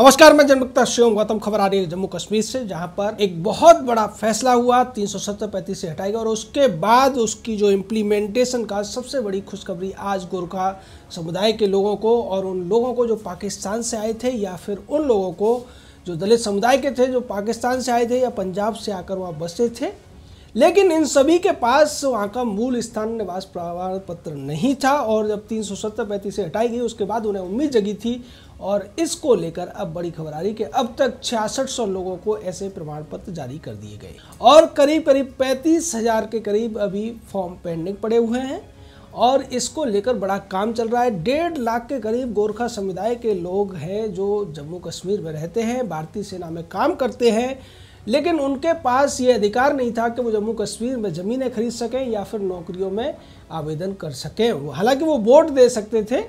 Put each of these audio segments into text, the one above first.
नमस्कार मैं जनमुक्ता शिवम गौतम खबर आ रही है जम्मू कश्मीर से जहां पर एक बहुत बड़ा फैसला हुआ तीन सौ सत्तर पैंतीस से हटाएगा और उसके बाद उसकी जो इम्प्लीमेंटेशन का सबसे बड़ी खुशखबरी आज गोरखा समुदाय के लोगों को और उन लोगों को जो पाकिस्तान से आए थे या फिर उन लोगों को जो दलित समुदाय के थे जो पाकिस्तान से आए थे या पंजाब से आकर वहाँ बसे थे लेकिन इन सभी के पास वहाँ का मूल स्थान निवास प्रमाण पत्र नहीं था और जब तीन सौ सत्तर पैंतीस से हटाई गई उसके बाद उन्हें उम्मीद जगी थी और इसको लेकर अब बड़ी खबर आ रही कि अब तक छियासठ सौ लोगों को ऐसे प्रमाण पत्र जारी कर दिए गए और करीब करीब पैंतीस हजार के करीब अभी फॉर्म पेंडिंग पड़े हुए हैं और इसको लेकर बड़ा काम चल रहा है डेढ़ लाख के करीब गोरखा समुदाय के लोग हैं जो जम्मू कश्मीर में रहते हैं भारतीय सेना में काम करते हैं लेकिन उनके पास ये अधिकार नहीं था कि वो जम्मू कश्मीर में ज़मीनें खरीद सकें या फिर नौकरियों में आवेदन कर सकें हालांकि वो वोट दे सकते थे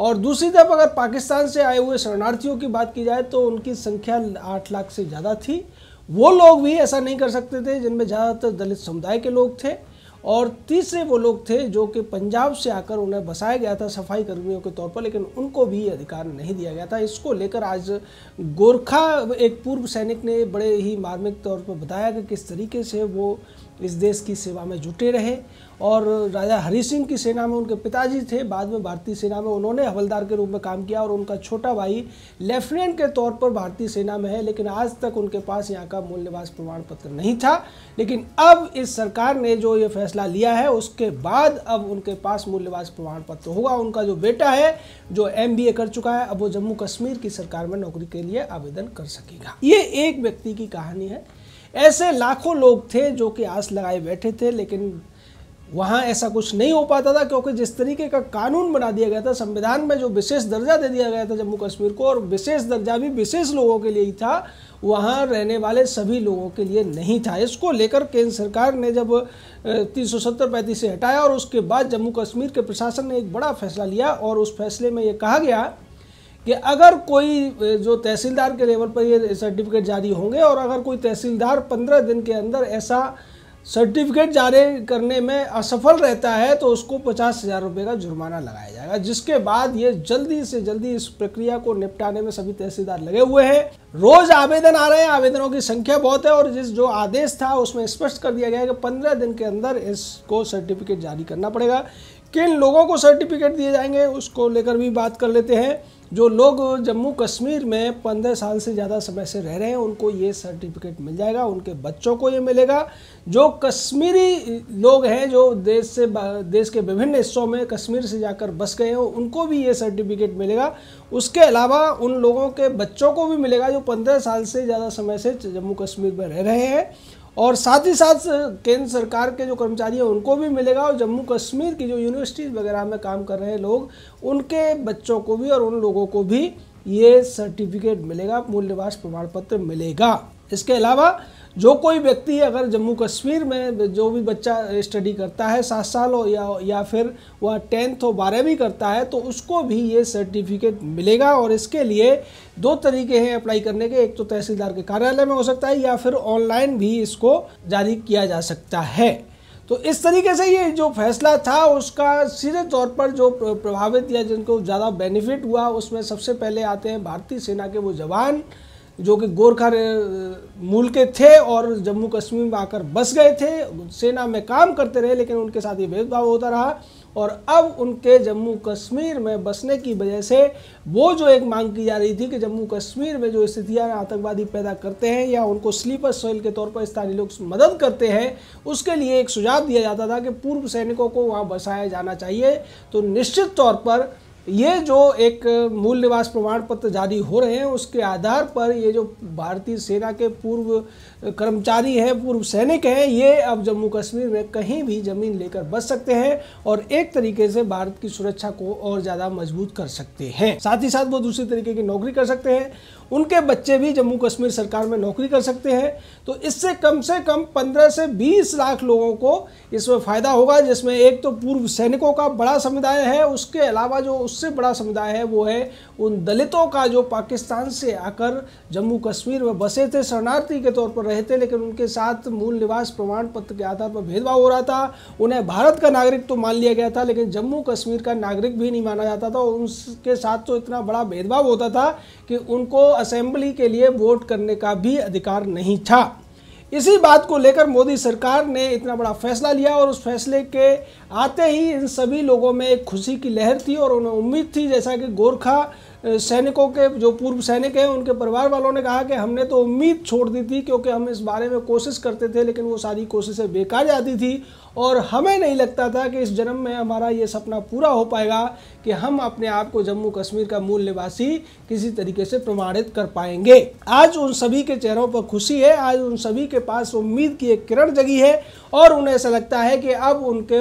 और दूसरी तरफ अगर पाकिस्तान से आए हुए शरणार्थियों की बात की जाए तो उनकी संख्या आठ लाख से ज़्यादा थी वो लोग भी ऐसा नहीं कर सकते थे जिनमें ज़्यादातर दलित समुदाय के लोग थे और तीसरे वो लोग थे जो कि पंजाब से आकर उन्हें बसाया गया था सफाई कर्मियों के तौर पर लेकिन उनको भी अधिकार नहीं दिया गया था इसको लेकर आज गोरखा एक पूर्व सैनिक ने बड़े ही मार्मिक तौर पर बताया कि किस तरीके से वो इस देश की सेवा में जुटे रहे और राजा हरी सिंह की सेना में उनके पिताजी थे बाद में भारतीय सेना में उन्होंने हवलदार के रूप में काम किया और उनका छोटा भाई लेफ्टिनेंट के तौर पर भारतीय सेना में है लेकिन आज तक उनके पास यहाँ का मूल निवास प्रमाण पत्र नहीं था लेकिन अब इस सरकार ने जो ये फैसला लिया है उसके बाद अब उनके पास मूल निवास प्रमाण पत्र होगा उनका जो बेटा है जो एम कर चुका है अब वो जम्मू कश्मीर की सरकार में नौकरी के लिए आवेदन कर सकेगा ये एक व्यक्ति की कहानी है ऐसे लाखों लोग थे जो कि आस लगाए बैठे थे लेकिन वहाँ ऐसा कुछ नहीं हो पाता था क्योंकि जिस तरीके का कानून बना दिया गया था संविधान में जो विशेष दर्जा दे दिया गया था जम्मू कश्मीर को और विशेष दर्जा भी विशेष लोगों के लिए ही था वहाँ रहने वाले सभी लोगों के लिए नहीं था इसको लेकर केंद्र सरकार ने जब तीन सौ सत्तर पैंतीस से हटाया और उसके बाद जम्मू कश्मीर के प्रशासन ने एक बड़ा फैसला लिया और उस फैसले में ये कहा गया कि अगर कोई जो तहसीलदार के लेवल पर ये सर्टिफिकेट जारी होंगे और अगर कोई तहसीलदार पंद्रह दिन के अंदर ऐसा सर्टिफिकेट जारी करने में असफल रहता है तो उसको पचास हज़ार रुपये का जुर्माना लगाया जाएगा जिसके बाद ये जल्दी से जल्दी इस प्रक्रिया को निपटाने में सभी तहसीलदार लगे हुए हैं रोज आवेदन आ रहे हैं आवेदनों की संख्या बहुत है और जिस जो आदेश था उसमें स्पष्ट कर दिया गया है कि पंद्रह दिन के अंदर इसको सर्टिफिकेट जारी करना पड़ेगा किन लोगों को सर्टिफिकेट दिए जाएंगे उसको लेकर भी बात कर लेते हैं जो लोग जम्मू कश्मीर में पंद्रह साल से ज़्यादा समय से रह रहे हैं उनको ये सर्टिफिकेट मिल जाएगा उनके बच्चों को ये मिलेगा जो कश्मीरी लोग हैं जो देश से देश के विभिन्न हिस्सों में कश्मीर से जाकर बस गए हैं उनको भी ये सर्टिफिकेट मिलेगा उसके अलावा उन लोगों के बच्चों को भी मिलेगा जो पंद्रह साल से ज़्यादा समय से जम्मू कश्मीर में रह रहे हैं और साथ ही साथ केंद्र सरकार के जो कर्मचारी हैं उनको भी मिलेगा और जम्मू कश्मीर की जो यूनिवर्सिटीज़ वगैरह में काम कर रहे हैं लोग उनके बच्चों को भी और उन लोगों को भी ये सर्टिफिकेट मिलेगा मूल्यवास प्रमाण पत्र मिलेगा इसके अलावा जो कोई व्यक्ति अगर जम्मू कश्मीर में जो भी बच्चा स्टडी करता है सात साल हो या या फिर वह टेंथ हो बारहवीं करता है तो उसको भी ये सर्टिफिकेट मिलेगा और इसके लिए दो तरीके हैं अप्लाई करने के एक तो तहसीलदार के कार्यालय में हो सकता है या फिर ऑनलाइन भी इसको जारी किया जा सकता है तो इस तरीके से ये जो फैसला था उसका सीधे तौर पर जो प्रभावित या जिनको ज़्यादा बेनिफिट हुआ उसमें सबसे पहले आते हैं भारतीय सेना के वो जवान जो कि गोरखा मूल के थे और जम्मू कश्मीर में आकर बस गए थे सेना में काम करते रहे लेकिन उनके साथ ये भेदभाव होता रहा और अब उनके जम्मू कश्मीर में बसने की वजह से वो जो एक मांग की जा रही थी कि जम्मू कश्मीर में जो स्थितियाँ आतंकवादी पैदा करते हैं या उनको स्लीपर सोइल के तौर पर स्थानीय लोग मदद करते हैं उसके लिए एक सुझाव दिया जाता था कि पूर्व सैनिकों को वहाँ बसाया जाना चाहिए तो निश्चित तौर पर ये जो एक मूल निवास प्रमाण पत्र जारी हो रहे हैं उसके आधार पर ये जो भारतीय सेना के पूर्व कर्मचारी हैं पूर्व सैनिक हैं ये अब जम्मू कश्मीर में कहीं भी ज़मीन लेकर बस सकते हैं और एक तरीके से भारत की सुरक्षा को और ज़्यादा मजबूत कर सकते हैं साथ ही साथ वो दूसरे तरीके की नौकरी कर सकते हैं उनके बच्चे भी जम्मू कश्मीर सरकार में नौकरी कर सकते हैं तो इससे कम से कम 15 से 20 लाख लोगों को इसमें फ़ायदा होगा जिसमें एक तो पूर्व सैनिकों का बड़ा समुदाय है उसके अलावा जो उससे बड़ा समुदाय है वो है उन दलितों का जो पाकिस्तान से आकर जम्मू कश्मीर में बसे थे शरणार्थी के तौर पर रहे थे लेकिन उनके साथ मूल निवास प्रमाण पत्र के आधार पर भेदभाव हो रहा था उन्हें भारत का नागरिक तो मान लिया गया था लेकिन जम्मू कश्मीर का नागरिक भी नहीं माना जाता था और उनके साथ तो इतना बड़ा भेदभाव होता था कि उनको असेंबली के लिए वोट करने का भी अधिकार नहीं था इसी बात को लेकर मोदी सरकार ने इतना बड़ा फैसला लिया और उस फैसले के आते ही इन सभी लोगों में एक खुशी की लहर थी और उन्हें उम्मीद थी जैसा कि गोरखा सैनिकों के जो पूर्व सैनिक हैं उनके परिवार वालों ने कहा कि हमने तो उम्मीद छोड़ दी थी क्योंकि हम इस बारे में कोशिश करते थे लेकिन वो सारी कोशिशें बेकार जाती थी और हमें नहीं लगता था कि इस जन्म में हमारा ये सपना पूरा हो पाएगा कि हम अपने आप को जम्मू कश्मीर का मूल निवासी किसी तरीके से प्रमाणित कर पाएंगे आज उन सभी के चेहरों पर खुशी है आज उन सभी के पास उम्मीद की एक किरण जगी है और उन्हें ऐसा लगता है कि अब उनके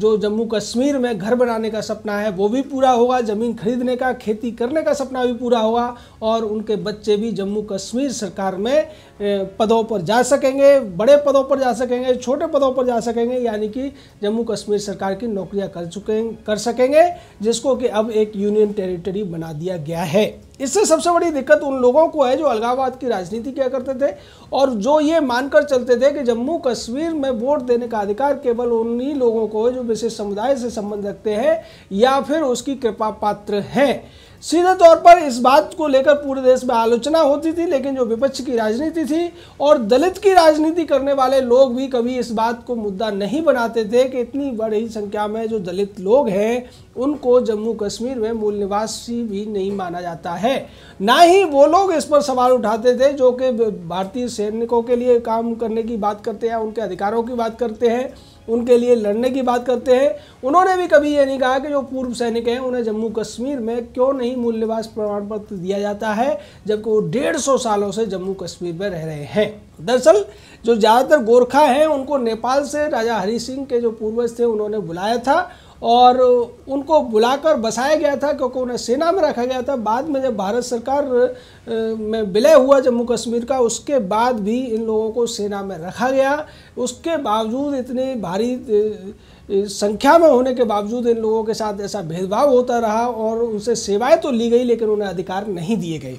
जो जम्मू कश्मीर में घर बनाने का सपना है वो भी पूरा होगा ज़मीन खरीदने का खेती करने बनने का सपना भी पूरा होगा और उनके बच्चे भी जम्मू कश्मीर सरकार में पदों पर जा सकेंगे बड़े पदों पर जा सकेंगे छोटे पदों पर जा सकेंगे यानी कि जम्मू कश्मीर सरकार की नौकरियां कर चुके कर सकेंगे जिसको कि अब एक यूनियन टेरिटरी बना दिया गया है इससे सबसे बड़ी दिक्कत उन लोगों को है जो अलगाववाद की राजनीति किया करते थे और जो ये मानकर चलते थे कि जम्मू कश्मीर में वोट देने का अधिकार केवल उन्हीं लोगों को है जो विशेष समुदाय से संबंध रखते हैं या फिर उसकी कृपा पात्र हैं सीधे तौर पर इस बात को लेकर पूरे देश में आलोचना होती थी लेकिन जो विपक्ष की राजनीति थी और दलित की राजनीति करने वाले लोग भी कभी इस बात को मुद्दा नहीं बनाते थे कि इतनी बड़ी संख्या में जो दलित लोग हैं उनको जम्मू कश्मीर में मूल निवासी भी नहीं माना जाता है ना ही वो लोग इस पर सवाल उठाते थे जो कि भारतीय सैनिकों के लिए काम करने की बात करते हैं उनके अधिकारों की बात करते हैं उनके लिए लड़ने की बात करते हैं उन्होंने भी कभी ये नहीं कहा कि जो पूर्व सैनिक हैं उन्हें जम्मू कश्मीर में क्यों नहीं मूल्यवास प्रमाण पत्र दिया जाता है जबकि वो डेढ़ सौ सालों से जम्मू कश्मीर में रह रहे हैं दरअसल जो ज़्यादातर गोरखा हैं उनको नेपाल से राजा हरी सिंह के जो पूर्वज थे उन्होंने बुलाया था और उनको बुलाकर बसाया गया था क्योंकि उन्हें सेना में रखा गया था बाद में जब भारत सरकार में विलय हुआ जम्मू कश्मीर का उसके बाद भी इन लोगों को सेना में रखा गया उसके बावजूद इतनी भारी संख्या में होने के बावजूद इन लोगों के साथ ऐसा भेदभाव होता रहा और उनसे सेवाएं तो ली गई लेकिन उन्हें अधिकार नहीं दिए गए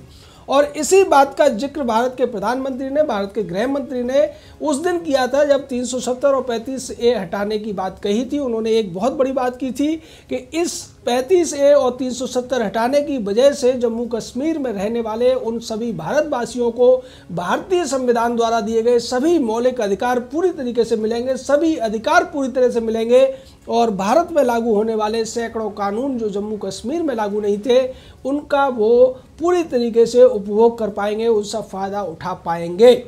और इसी बात का जिक्र भारत के प्रधानमंत्री ने भारत के गृह मंत्री ने उस दिन किया था जब 370 और 35 ए हटाने की बात कही थी उन्होंने एक बहुत बड़ी बात की थी कि इस 35 ए और 370 हटाने की वजह से जम्मू कश्मीर में रहने वाले उन सभी भारतवासियों को भारतीय संविधान द्वारा दिए गए सभी मौलिक अधिकार पूरी तरीके से मिलेंगे सभी अधिकार पूरी तरह से मिलेंगे और भारत में लागू होने वाले सैकड़ों कानून जो जम्मू कश्मीर में लागू नहीं थे उनका वो पूरी तरीके से उपभोग कर पाएंगे उसका फ़ायदा उठा पाएंगे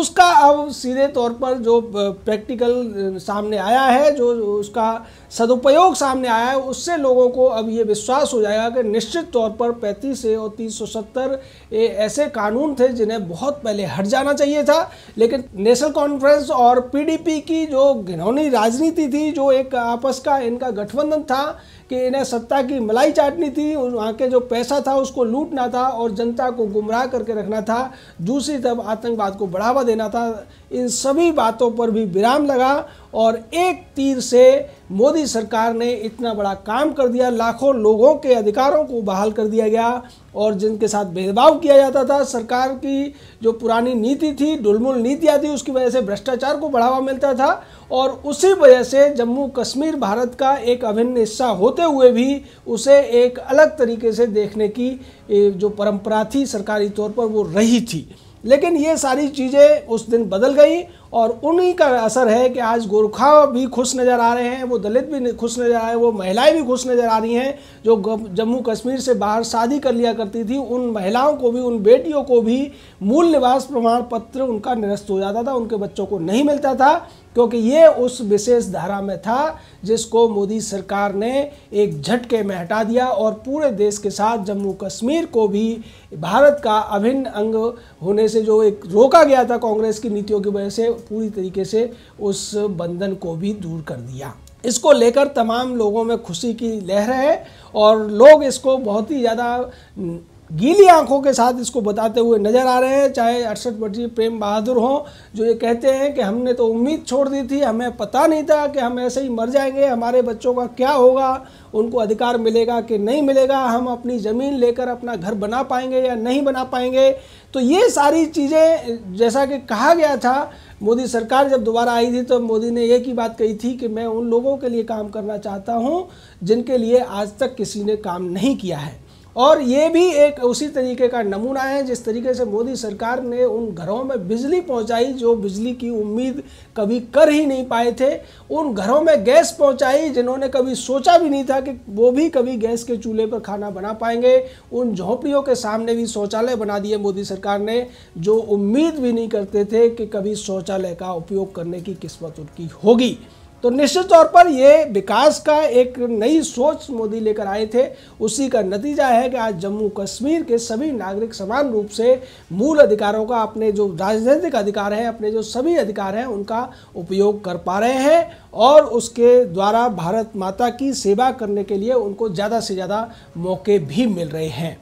उसका अब सीधे तौर पर जो प्रैक्टिकल सामने आया है जो उसका सदुपयोग सामने आया है उससे लोगों को अब ये विश्वास हो जाएगा कि निश्चित तौर पर पैंतीस से और तीन सौ सत्तर ये ऐसे कानून थे जिन्हें बहुत पहले हट जाना चाहिए था लेकिन नेशनल कॉन्फ्रेंस और पीडीपी की जो घिनौनी राजनीति थी जो एक आपस का इनका गठबंधन था कि इन्हें सत्ता की मलाई चाटनी थी वहाँ के जो पैसा था उसको लूटना था और जनता को गुमराह करके रखना था दूसरी तरफ आतंकवाद को बढ़ावा देना था इन सभी बातों पर भी विराम लगा और एक तीर से मोदी सरकार ने इतना बड़ा काम कर दिया लाखों लोगों के अधिकारों को बहाल कर दिया गया और जिनके साथ भेदभाव किया जाता था सरकार की जो पुरानी नीति थी डुलमुल नीतियाँ थी उसकी वजह से भ्रष्टाचार को बढ़ावा मिलता था और उसी वजह से जम्मू कश्मीर भारत का एक अभिन्न हिस्सा होते हुए भी उसे एक अलग तरीके से देखने की जो परंपरा थी सरकारी तौर पर वो रही थी लेकिन ये सारी चीज़ें उस दिन बदल गई और उन्हीं का असर है कि आज गोरखा भी खुश नज़र आ रहे हैं वो दलित भी खुश नज़र आ रहे हैं वो महिलाएं भी खुश नज़र आ रही हैं जो जम्मू कश्मीर से बाहर शादी कर लिया करती थी उन महिलाओं को भी उन बेटियों को भी मूल निवास प्रमाण पत्र उनका निरस्त हो जाता था उनके बच्चों को नहीं मिलता था क्योंकि ये उस विशेष धारा में था जिसको मोदी सरकार ने एक झटके में हटा दिया और पूरे देश के साथ जम्मू कश्मीर को भी भारत का अभिन्न अंग होने से जो एक रोका गया था कांग्रेस की नीतियों की वजह से पूरी तरीके से उस बंधन को भी दूर कर दिया इसको लेकर तमाम लोगों में खुशी की लहर है और लोग इसको बहुत ही ज़्यादा गीली आंखों के साथ इसको बताते हुए नजर आ रहे हैं चाहे अड़सठ वर्षीय प्रेम बहादुर हों जो ये कहते हैं कि हमने तो उम्मीद छोड़ दी थी हमें पता नहीं था कि हम ऐसे ही मर जाएंगे हमारे बच्चों का क्या होगा उनको अधिकार मिलेगा कि नहीं मिलेगा हम अपनी ज़मीन लेकर अपना घर बना पाएंगे या नहीं बना पाएंगे तो ये सारी चीज़ें जैसा कि कहा गया था मोदी सरकार जब दोबारा आई थी तो मोदी ने एक ही बात कही थी कि मैं उन लोगों के लिए काम करना चाहता हूँ जिनके लिए आज तक किसी ने काम नहीं किया है और ये भी एक उसी तरीके का नमूना है जिस तरीके से मोदी सरकार ने उन घरों में बिजली पहुंचाई जो बिजली की उम्मीद कभी कर ही नहीं पाए थे उन घरों में गैस पहुंचाई जिन्होंने कभी सोचा भी नहीं था कि वो भी कभी गैस के चूल्हे पर खाना बना पाएंगे उन झोंपड़ियों के सामने भी शौचालय बना दिए मोदी सरकार ने जो उम्मीद भी नहीं करते थे कि कभी शौचालय का उपयोग करने की किस्मत उनकी होगी तो निश्चित तौर पर ये विकास का एक नई सोच मोदी लेकर आए थे उसी का नतीजा है कि आज जम्मू कश्मीर के सभी नागरिक समान रूप से मूल अधिकारों का अपने जो राजनीतिक अधिकार हैं अपने जो सभी अधिकार हैं उनका उपयोग कर पा रहे हैं और उसके द्वारा भारत माता की सेवा करने के लिए उनको ज़्यादा से ज़्यादा मौके भी मिल रहे हैं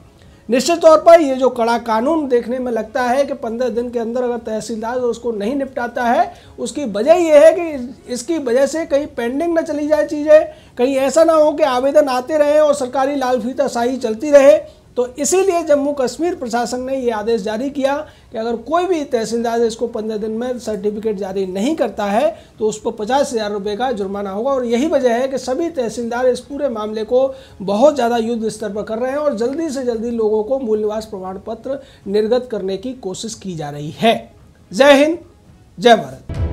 निश्चित तौर पर ये जो कड़ा कानून देखने में लगता है कि पंद्रह दिन के अंदर अगर तहसीलदार उसको नहीं निपटाता है उसकी वजह यह है कि इसकी वजह से कहीं पेंडिंग ना चली जाए चीज़ें कहीं ऐसा ना हो कि आवेदन आते रहें और सरकारी लाल फीता शाही चलती रहे तो इसीलिए जम्मू कश्मीर प्रशासन ने यह आदेश जारी किया कि अगर कोई भी तहसीलदार इसको पंद्रह दिन में सर्टिफिकेट जारी नहीं करता है तो उस पर पचास हज़ार रुपये का जुर्माना होगा और यही वजह है कि सभी तहसीलदार इस पूरे मामले को बहुत ज़्यादा युद्ध स्तर पर कर रहे हैं और जल्दी से जल्दी लोगों को मूल निवास प्रमाण पत्र निर्गत करने की कोशिश की जा रही है जय हिंद जय भारत